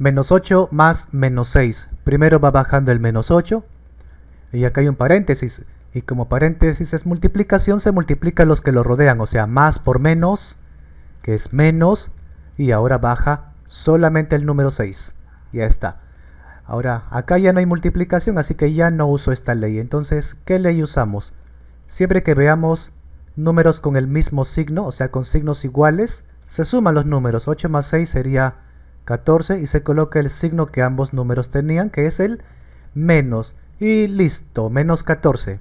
menos 8 más menos 6. Primero va bajando el menos 8. Y acá hay un paréntesis. Y como paréntesis es multiplicación, se multiplica los que lo rodean. O sea, más por menos, que es menos. Y ahora baja solamente el número 6. Ya está. Ahora, acá ya no hay multiplicación, así que ya no uso esta ley. Entonces, ¿qué ley usamos? Siempre que veamos números con el mismo signo, o sea, con signos iguales, se suman los números. 8 más 6 sería 14 y se coloca el signo que ambos números tenían, que es el menos. Y listo, menos 14.